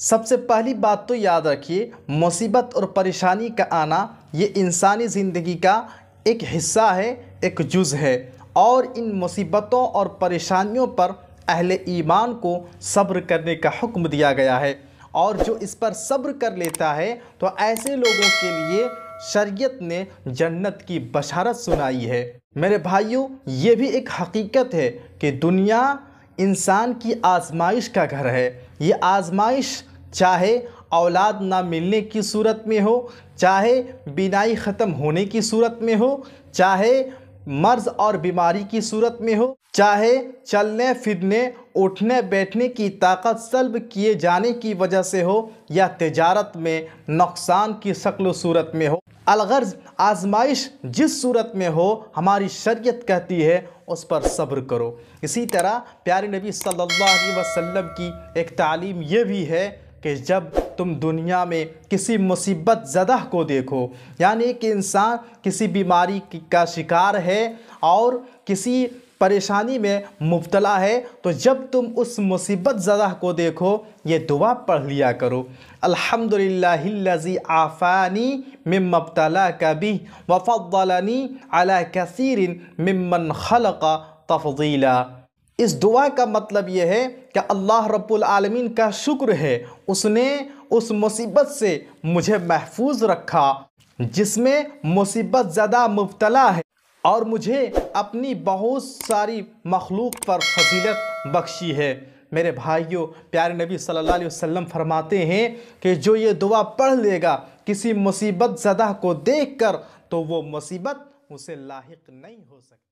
सबसे पहली बात तो याद रखिए मुसीबत और परेशानी का आना ये इंसानी ज़िंदगी का एक हिस्सा है एक जुज़ है और इन मुसीबतों और परेशानियों पर अहले ईमान को सब्र करने का हुक्म दिया गया है और जो इस पर सब्र कर लेता है तो ऐसे लोगों के लिए शरीयत ने जन्नत की बशारत सुनाई है मेरे भाइयों ये भी एक हकीकत है कि दुनिया इंसान की आजमाइश का घर है ये आजमाइश चाहे औलाद ना मिलने की सूरत में हो चाहे बिनाई ख़त्म होने की सूरत में हो चाहे मर्ज़ और बीमारी की सूरत में हो चाहे चलने फिरने उठने बैठने की ताकत सलब किए जाने की वजह से हो या तजारत में नुकसान की शक्ल सूरत में हो अलगर्ज आजमाइश जिस सूरत में हो हमारी शरीयत कहती है उस पर सब्र करो इसी तरह प्यारे नबी सल्लल्लाहु अलैहि वसल्लम की एक तालीम ये भी है कि जब तुम दुनिया में किसी मुसीबत ज़दा को देखो यानी कि इंसान किसी बीमारी का शिकार है और किसी परेशानी में मुबतला है तो जब तुम उस मुसीबत ज़दा को देखो ये दुआ पढ़ लिया करो अल्हम्दुलिल्लाहिल्लज़ी आफ़ानी मिम मबतला कभी वफ़लनी अला कसीरिन मिमन खलक़ा तफजीला इस दुआ का मतलब यह है कि अल्लाह रब्बुल आलमीन का शुक्र है उसने उस मुसीबत से मुझे महफूज रखा जिसमें मुसीबत ज़्यादा मुबतला है और मुझे अपनी बहुत सारी मखलूक पर फजीलत बख्शी है मेरे भाइयों प्यारे नबी सल्लल्लाहु अलैहि वसल्लम फरमाते हैं कि जो ये दुआ पढ़ लेगा किसी मुसीबत ज़दा को देखकर तो वो मुसीबत उसे लाक नहीं हो सकती